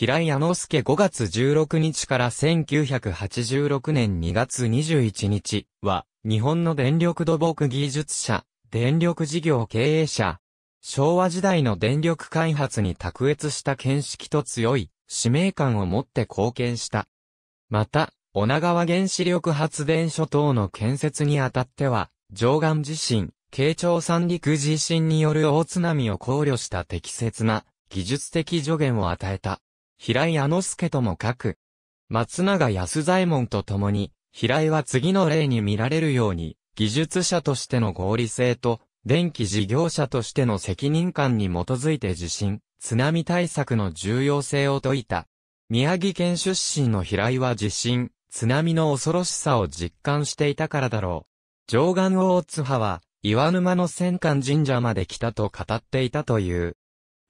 平井矢之助5月16日から1986年2月21日は、日本の電力土木技術者、電力事業経営者、昭和時代の電力開発に卓越した見識と強い使命感を持って貢献した。また、女川原子力発電所等の建設にあたっては、上岸地震、慶長三陸地震による大津波を考慮した適切な技術的助言を与えた。平井矢之助とも書く。松永安左衛門と共に、平井は次の例に見られるように、技術者としての合理性と、電気事業者としての責任感に基づいて地震、津波対策の重要性を説いた。宮城県出身の平井は地震、津波の恐ろしさを実感していたからだろう。上岸大津波は、岩沼の戦艦神社まで来たと語っていたという。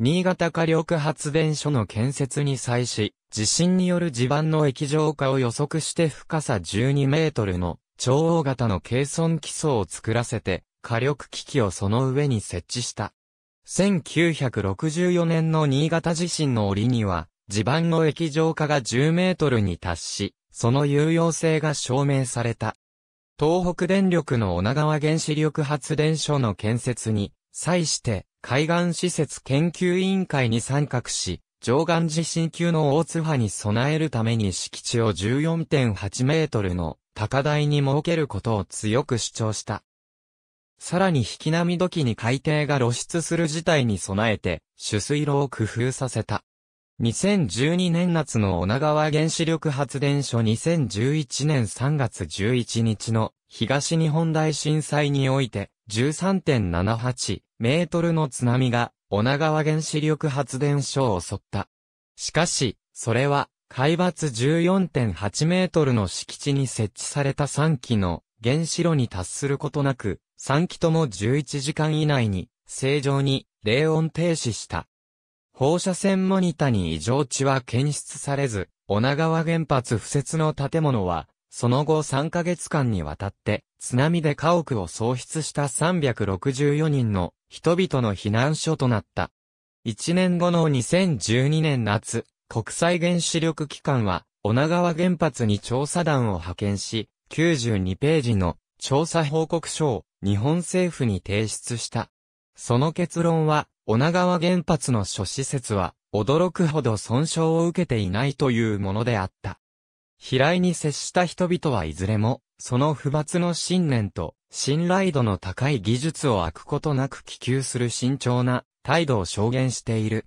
新潟火力発電所の建設に際し、地震による地盤の液状化を予測して深さ12メートルの超大型の軽損基礎を作らせて、火力機器をその上に設置した。1964年の新潟地震の折には、地盤の液状化が10メートルに達し、その有用性が証明された。東北電力の女川原子力発電所の建設に、際して、海岸施設研究委員会に参画し、上岸地震級の大津波に備えるために敷地を14.8メートルの高台に設けることを強く主張した。さらに引き波時に海底が露出する事態に備えて、取水路を工夫させた。2012年夏の女川原子力発電所2011年3月11日の東日本大震災において13.78メートルの津波が、女川原子力発電所を襲った。しかし、それは、海抜14.8メートルの敷地に設置された3基の原子炉に達することなく、3基とも11時間以内に、正常に、冷温停止した。放射線モニタに異常値は検出されず、女川原発不設の建物は、その後3ヶ月間にわたって、津波で家屋を喪失した364人の人々の避難所となった。1年後の2012年夏、国際原子力機関は、女川原発に調査団を派遣し、92ページの調査報告書を日本政府に提出した。その結論は、女川原発の諸施設は、驚くほど損傷を受けていないというものであった。飛来に接した人々はいずれも、その不罰の信念と、信頼度の高い技術を開くことなく気球する慎重な態度を証言している。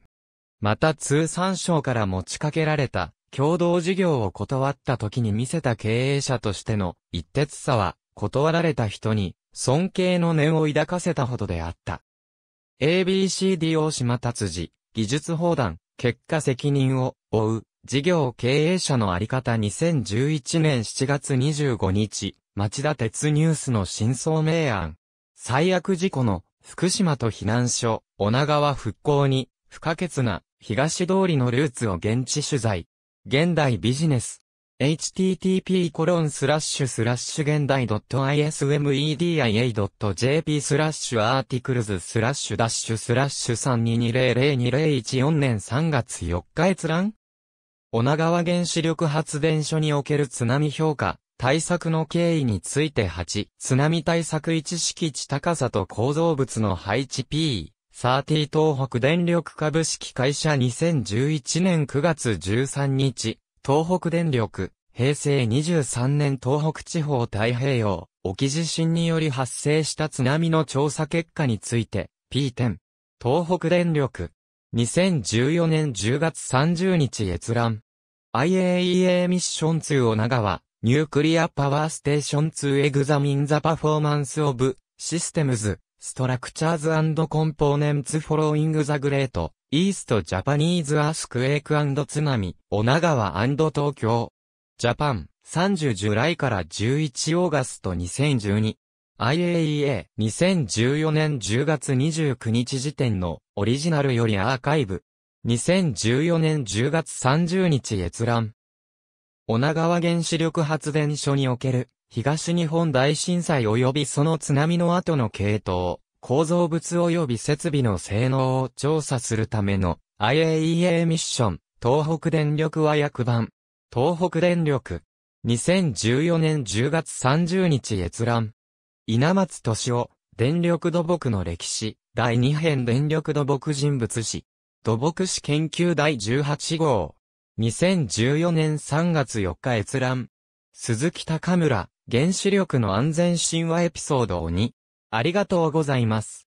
また通産省から持ちかけられた、共同事業を断った時に見せた経営者としての一徹さは、断られた人に尊敬の念を抱かせたほどであった。ABCD 大島達治技術砲弾、結果責任を負う、事業経営者のあり方2011年7月25日、町田鉄ニュースの真相明暗。最悪事故の福島と避難所、女川復興に不可欠な東通りのルーツを現地取材。現代ビジネス。http コロンスラッシュスラッシュ現代 .ismedia.jp スラッシュアーティクルズスラッシュダッシュスラッシュ32200201 4年3月4日閲覧女川原子力発電所における津波評価、対策の経緯について8、津波対策1式地高さと構造物の配置 P、30東北電力株式会社2011年9月13日、東北電力、平成23年東北地方太平洋、沖地震により発生した津波の調査結果について、P10、東北電力、2014年10月30日閲覧。IAEA ミッション2オナガワ、ニュークリアパワーステーション2エグザミンザパフォーマンスオブ、システムズ、ストラクチャーズコンポーネンツフォローイングザグレート、イーストジャパニーズアースクエイクワアンド東京。ジャパン、30ジュライから11オーガスト2012。IAEA、2014年10月29日時点のオリジナルよりアーカイブ。2014年10月30日閲覧。女川原子力発電所における東日本大震災及びその津波の後の系統、構造物及び設備の性能を調査するための IAEA ミッション、東北電力和訳版。東北電力。2014年10月30日閲覧。稲松敏夫、電力土木の歴史、第2編電力土木人物史。土木史研究第18号。2014年3月4日閲覧。鈴木高村、原子力の安全神話エピソード2。ありがとうございます。